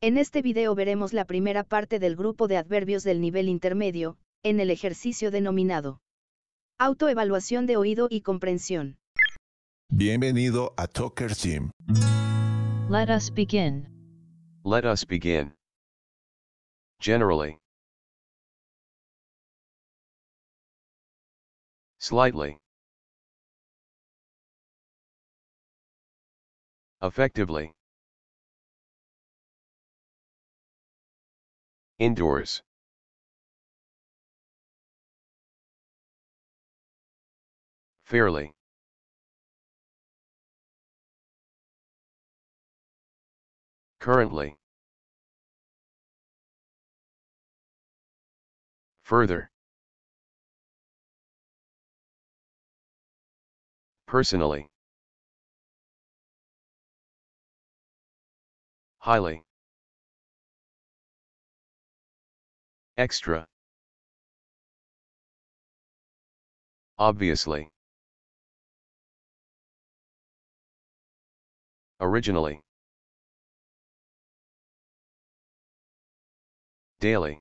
En este video veremos la primera parte del grupo de adverbios del nivel intermedio, en el ejercicio denominado Autoevaluación de oído y comprensión. Bienvenido a Talker Team. Let us begin. Let us begin. Generally. Slightly. Effectively. Indoors Fairly Currently Further Personally Highly Extra. Obviously. Originally. Daily.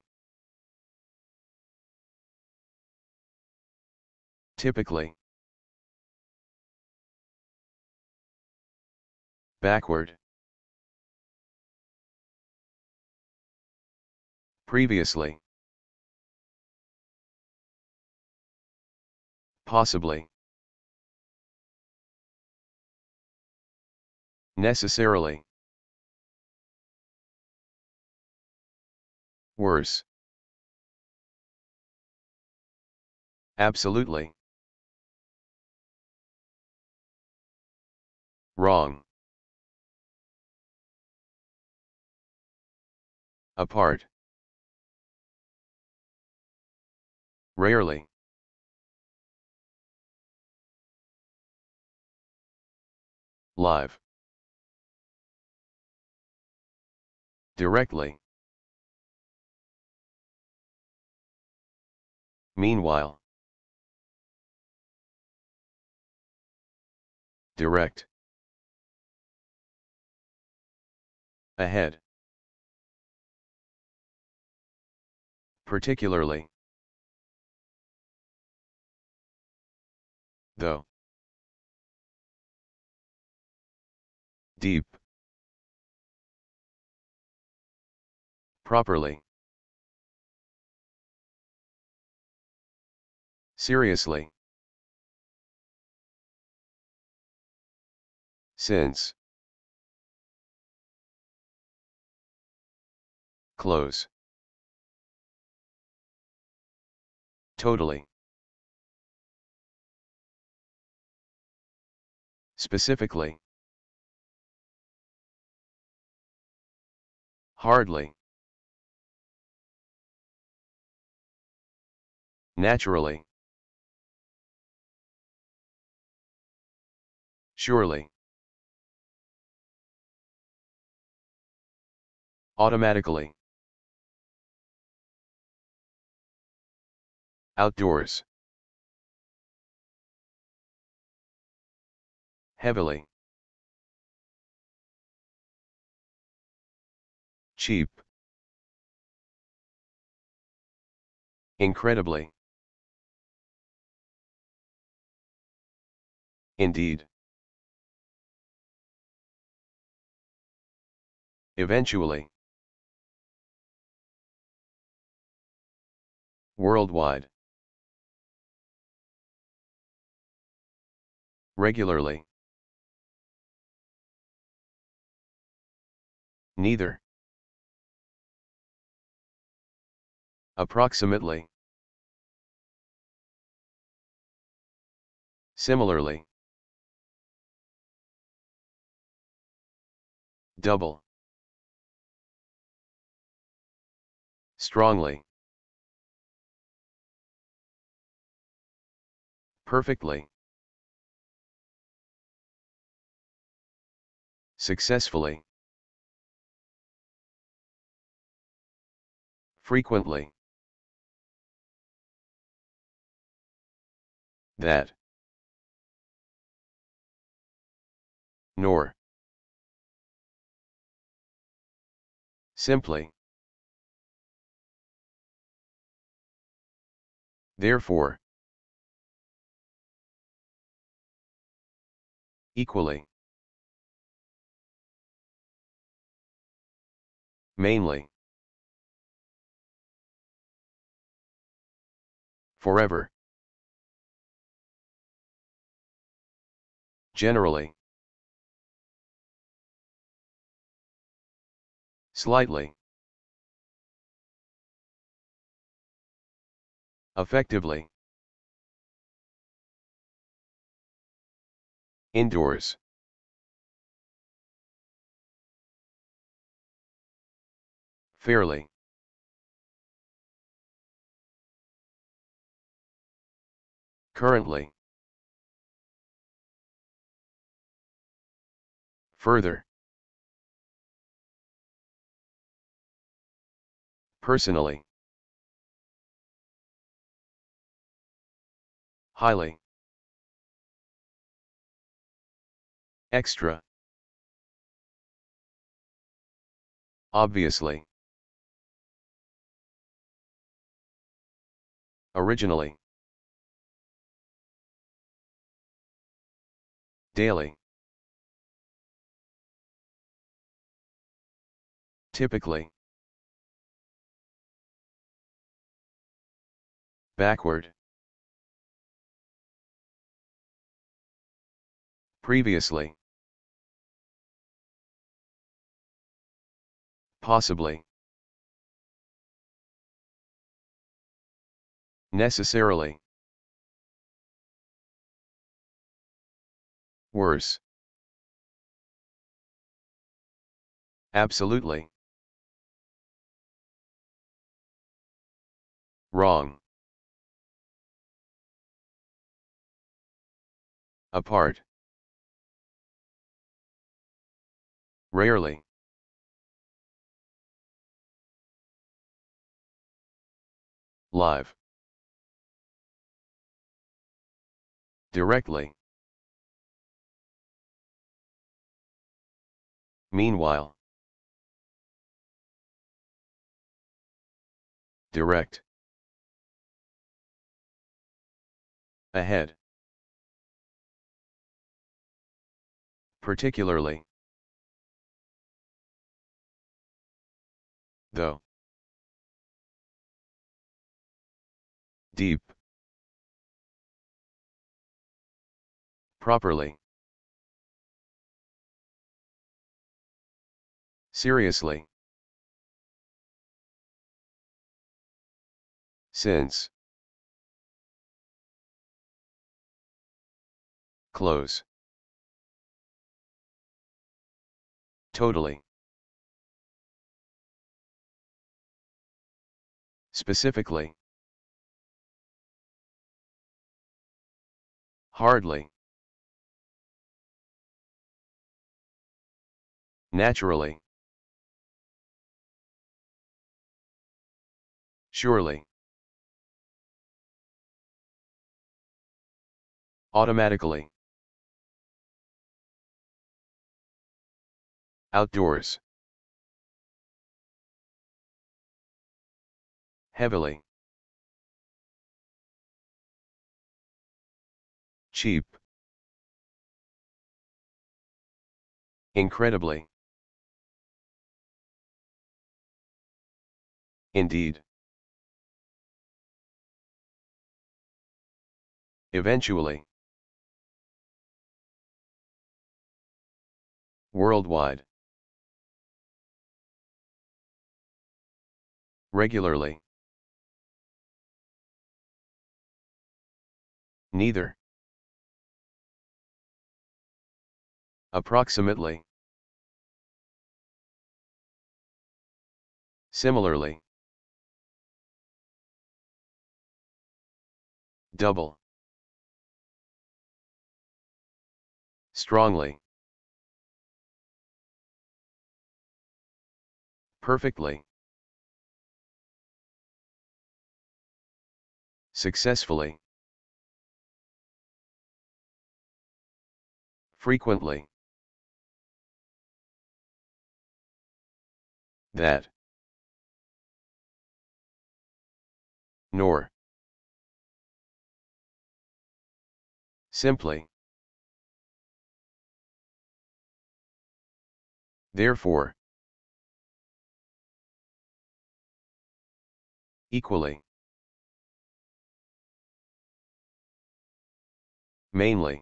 Typically. Backward. Previously. Possibly. Necessarily. Worse. Absolutely. Wrong. Apart. Rarely. live. Directly. Meanwhile. Direct. Ahead. Particularly. Though. deep. Properly. Seriously. Since. Close. Totally. Specifically. Hardly. Naturally. Surely. Automatically. Outdoors. Heavily. Cheap. Incredibly. Indeed. Eventually. Worldwide. Regularly. Neither. approximately. Similarly. Double. Strongly. Perfectly. Successfully. Frequently. that. Nor. Simply. Therefore. Equally. Mainly. Forever. Generally. Slightly. Effectively. Indoors. Fairly. Currently. Further. Personally. Highly. Extra. Obviously. Originally. Daily. Typically. Backward. Previously. Possibly. Necessarily. Worse. Absolutely. Wrong. Apart. Rarely. Live. Directly. Meanwhile. Direct. ahead. Particularly. Though. Deep. Properly. Seriously. Since. Close. Totally. Specifically. Hardly. Naturally. Surely. Automatically. Outdoors. Heavily. Cheap. Incredibly. Indeed. Eventually. Worldwide. regularly. Neither. Approximately. Similarly. Double. Strongly. Perfectly. successfully. Frequently. That. Nor. Simply. Therefore. Equally. mainly.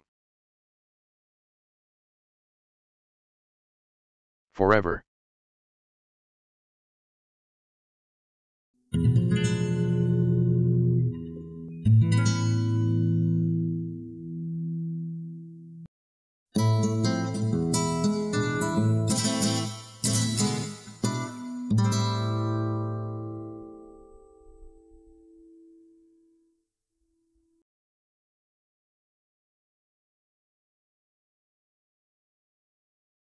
Forever.